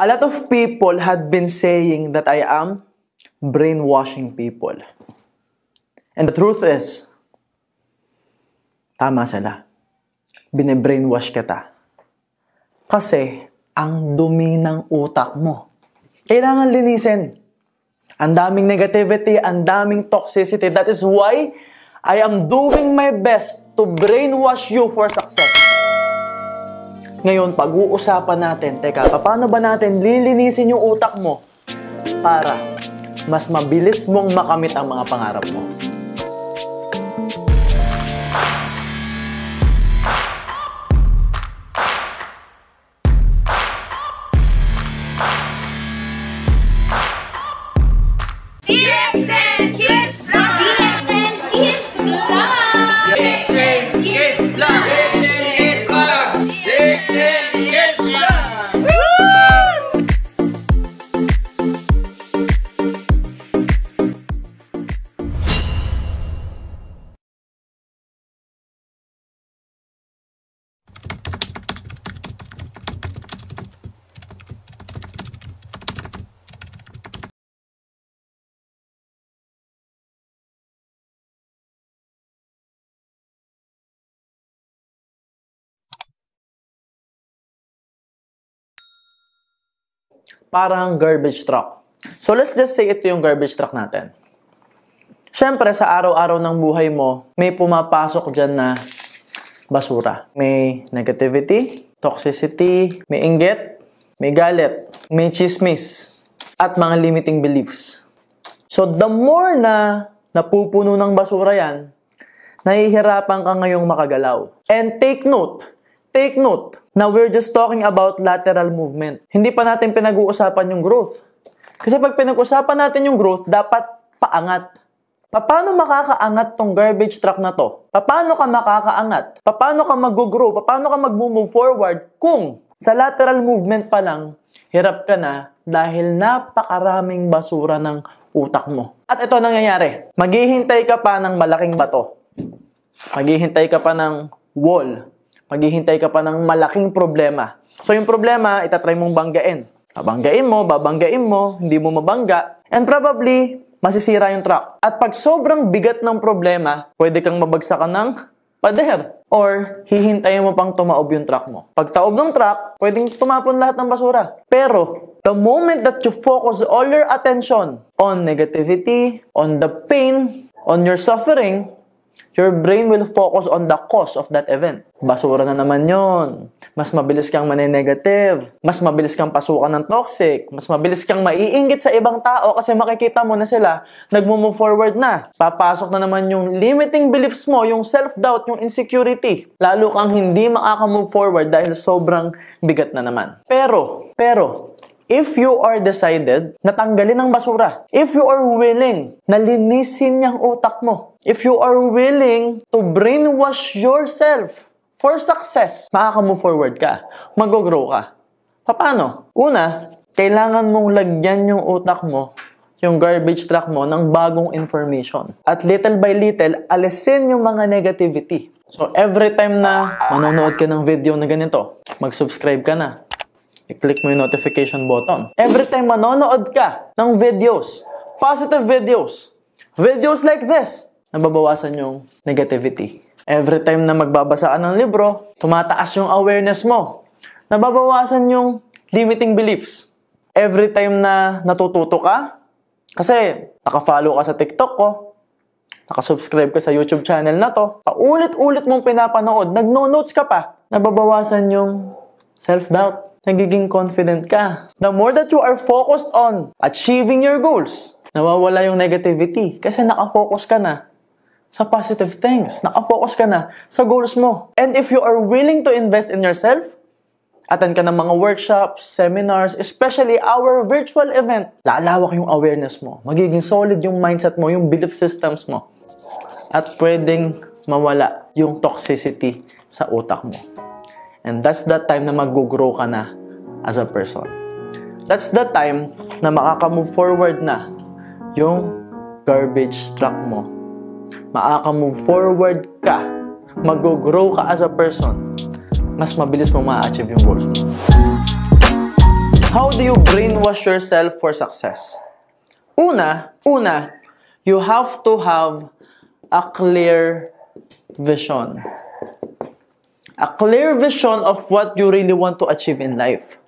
A lot of people had been saying that I am brainwashing people. And the truth is, tama sila. Bine-brainwash kita. Kasi, ang dumi ng utak mo. Kailangan linisin. Ang daming negativity, ang daming toxicity. That is why I am doing my best to brainwash you for success. Ngayon, pag-uusapan natin, teka, paano ba natin lilinisin yung utak mo para mas mabilis mong makamit ang mga pangarap mo? Parang garbage truck. So let's just say ito yung garbage truck natin. Siyempre, sa araw-araw ng buhay mo, may pumapasok dyan na basura. May negativity, toxicity, may inggit, may galit, may chismis, at mga limiting beliefs. So the more na napupuno ng basura yan, nahihirapan ka ngayong makagalaw. And take note, Take note na we're just talking about lateral movement. Hindi pa natin pinag-uusapan yung growth. Kasi pag pinag-usapan natin yung growth, dapat paangat. Paano makakaangat tong garbage truck na to? Paano ka makakaangat? Paano ka mag-grow? Paano ka mag-move forward kung sa lateral movement pa lang, hirap ka na dahil napakaraming basura ng utak mo. At ito nangyayari. Maghihintay ka pa ng malaking bato. Maghihintay ka pa ng wall maghihintay ka pa ng malaking problema. So yung problema, itatry mong banggain. Babanggain mo, babanggain mo, hindi mo mabangga. And probably, masisira yung truck. At pag sobrang bigat ng problema, pwede kang mabagsakan ng pader. Or hihintayin mo pang tumaob yung truck mo. Pag taob ng truck, pwedeng tumapon lahat ng basura. Pero, the moment that you focus all your attention on negativity, on the pain, on your suffering, Your brain will focus on the cause of that event. Basura na naman yon. Mas mabilis kang mani-negative. Mas mabilis kang pasukan ng toxic. Mas mabilis kang maiinggit sa ibang tao kasi makikita mo na sila nagmo-move forward na. Papasok na naman yung limiting beliefs mo, yung self-doubt, yung insecurity. Lalo kang hindi makaka-move forward dahil sobrang bigat na naman. Pero, pero, If you are decided na tanggalin ang basura, if you are willing na linisin niyang utak mo, if you are willing to brainwash yourself for success, makaka-move forward ka, mag-grow ka. Paano? Una, kailangan mong lagyan yung utak mo yung garbage truck mo ng bagong information. At little by little, alisin yung mga negativity. So every time na manonood ka ng video na ganito, mag-subscribe ka na, i-click mo yung notification button. Every time manonood ka ng videos, positive videos, videos like this, nababawasan yung negativity. Every time na magbabasa ka ng libro, tumataas yung awareness mo. Nababawasan yung limiting beliefs. Every time na natututo ka, kasi nakafollow ka sa TikTok ko, nakasubscribe ka sa YouTube channel na to, paulit-ulit mong pinapanood, nagno-notes ka pa, nababawasan yung self-doubt nagiging confident ka. The more that you are focused on achieving your goals, nawawala yung negativity kasi nakafocus ka na sa positive things. Nakafocus ka na sa goals mo. And if you are willing to invest in yourself, attend ka ng mga workshops, seminars, especially our virtual event, lalawak yung awareness mo. Magiging solid yung mindset mo, yung belief systems mo. At pwedeng mawala yung toxicity sa utak mo. And that's that time na mag-grow ka na as a person. That's the time na makaka-move forward na yung garbage truck mo. Makaka-move forward ka. Mag-grow ka as a person. Mas mabilis mo ma-achieve yung goals mo. How do you brainwash yourself for success? Una, una, you have to have a clear vision. A clear vision of what you really want to achieve in life.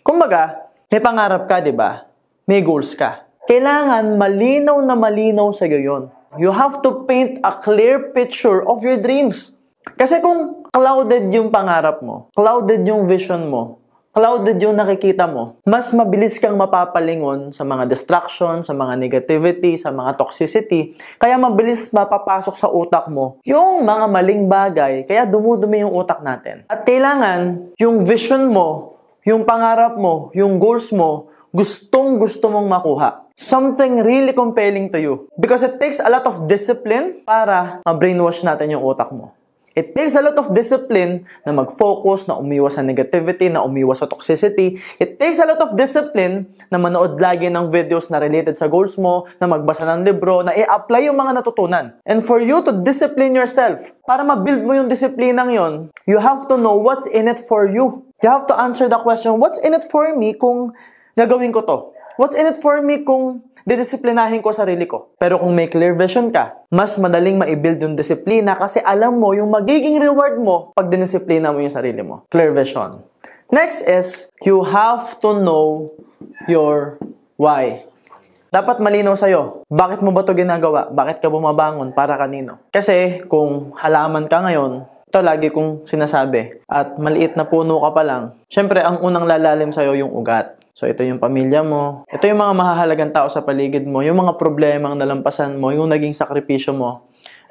Kumbaga, may pangarap ka, di ba? May goals ka. Kailangan malinaw na malinaw sa iyo yun. You have to paint a clear picture of your dreams. Kasi kung clouded yung pangarap mo, clouded yung vision mo, clouded yung nakikita mo, mas mabilis kang mapapalingon sa mga distraction, sa mga negativity, sa mga toxicity. Kaya mabilis mapapasok sa utak mo yung mga maling bagay, kaya dumudumi yung utak natin. At kailangan yung vision mo yung pangarap mo, yung goals mo, gustong gusto mong makuha. Something really compelling to you. Because it takes a lot of discipline para ma-brainwash natin yung utak mo. It takes a lot of discipline na mag-focus, na umiwas sa negativity, na umiwas sa toxicity. It takes a lot of discipline na manood lagi ng videos na related sa goals mo, na magbasa ng libro, na i-apply yung mga natutunan. And for you to discipline yourself, para ma-build mo yung disiplinang yon, you have to know what's in it for you. You have to answer the question, what's in it for me kung gagawin ko to? What's in it for me kung didisiplinahin ko sarili ko? Pero kung may clear vision ka, mas madaling maibuild yung disiplina kasi alam mo yung magiging reward mo pag dinisiplina mo yung sarili mo. Clear vision. Next is, you have to know your why. Dapat malinaw sa'yo, bakit mo ba to ginagawa? Bakit ka bumabangon? Para kanino? Kasi kung halaman ka ngayon, ito lagi kong sinasabi, at maliit na puno ka pa lang, syempre ang unang lalalim sa'yo yung ugat. So, ito yung pamilya mo. Ito yung mga mahahalagang tao sa paligid mo. Yung mga problema ang nalampasan mo. Yung naging sakripisyo mo.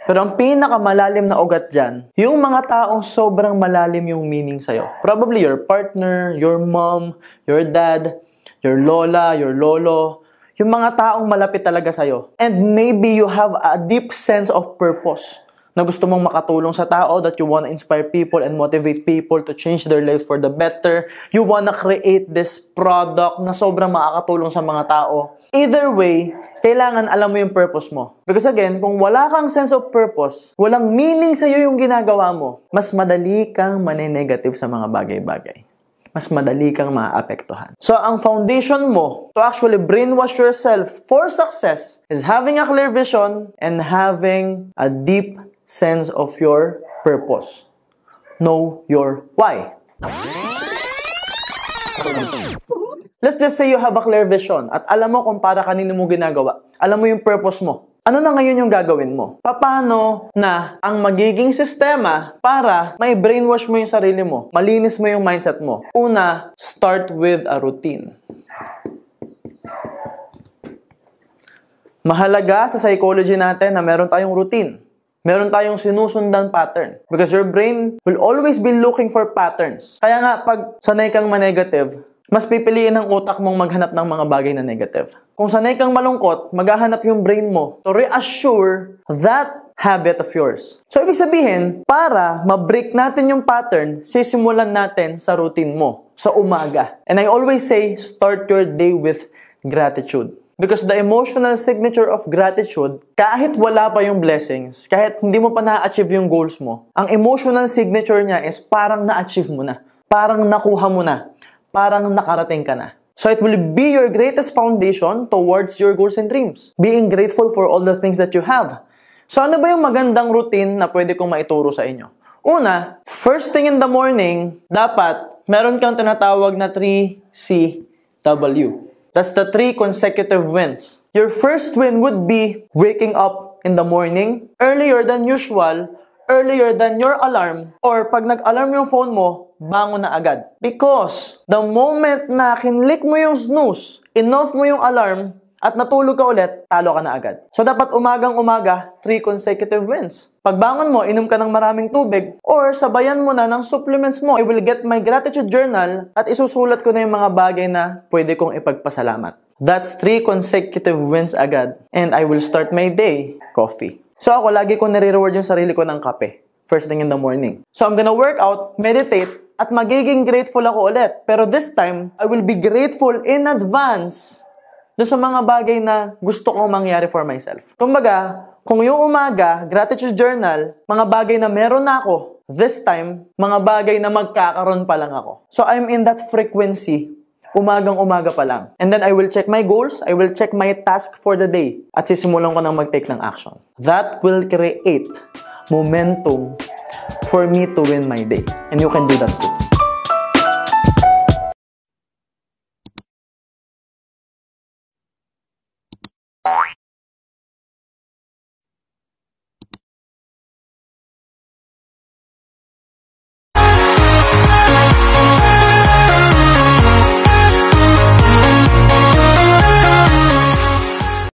Pero ang pinakamalalim na ugat dyan, yung mga taong sobrang malalim yung meaning sa'yo. Probably your partner, your mom, your dad, your lola, your lolo. Yung mga taong malapit talaga sa'yo. And maybe you have a deep sense of purpose na gusto mong makatulong sa tao, that you wanna inspire people and motivate people to change their life for the better. You wanna create this product na sobrang makakatulong sa mga tao. Either way, kailangan alam mo yung purpose mo. Because again, kung wala kang sense of purpose, walang meaning sa'yo yung ginagawa mo, mas madali kang manenegative sa mga bagay-bagay mas madali kang maapektuhan. So, ang foundation mo to actually brainwash yourself for success is having a clear vision and having a deep sense of your purpose. Know your why. Let's just say you have a clear vision at alam mo kung para kanino mo ginagawa. Alam mo yung purpose mo. Ano na ngayon yung gagawin mo? Paano na ang magiging sistema para may brainwash mo yung sarili mo? Malinis mo yung mindset mo? Una, start with a routine. Mahalaga sa psychology natin na meron tayong routine meron tayong sinusundan pattern. Because your brain will always be looking for patterns. Kaya nga, pag sanay kang manegative, mas pipiliin ng utak mong maghanap ng mga bagay na negative. Kung sanay kang malungkot, maghahanap yung brain mo to reassure that habit of yours. So, ibig sabihin, para ma-break natin yung pattern, sisimulan natin sa routine mo, sa umaga. And I always say, start your day with gratitude. Because the emotional signature of gratitude, kahit wala pa yung blessings, kahit hindi mo pa na-achieve yung goals mo, ang emotional signature niya is parang na-achieve mo na, parang nakuha mo na, parang nakarating ka na. So it will be your greatest foundation towards your goals and dreams. Being grateful for all the things that you have. So ano ba yung magandang routine na pwede kong maituro sa inyo? Una, first thing in the morning, dapat meron kang tinatawag na 3CW. That's the three consecutive wins. Your first win would be waking up in the morning earlier than usual, earlier than your alarm, or pag nag-alarm yung phone mo, bangon na agad. Because the moment na kinlik mo yung snooze, enough mo yung alarm, at natulog ka ulit, talo ka na agad. So dapat umagang-umaga, 3 consecutive wins. Pagbangon mo, inom ka ng maraming tubig or sabayan mo na ng supplements mo. I will get my gratitude journal at isusulat ko na yung mga bagay na pwede kong ipagpasalamat. That's 3 consecutive wins agad and I will start my day coffee. So ako, lagi ko nare-reward yung sarili ko ng kape first thing in the morning. So I'm gonna work out, meditate, at magiging grateful ako ulit. Pero this time, I will be grateful in advance do sa mga bagay na gusto kong mangyari for myself. Kumbaga, kung yung umaga, gratitude journal, mga bagay na meron na ako, this time, mga bagay na magkakaroon pa lang ako. So I'm in that frequency umagang-umaga pa lang. And then I will check my goals, I will check my task for the day, at sisimulan ko nang mag-take ng action. That will create momentum for me to win my day. And you can do that too.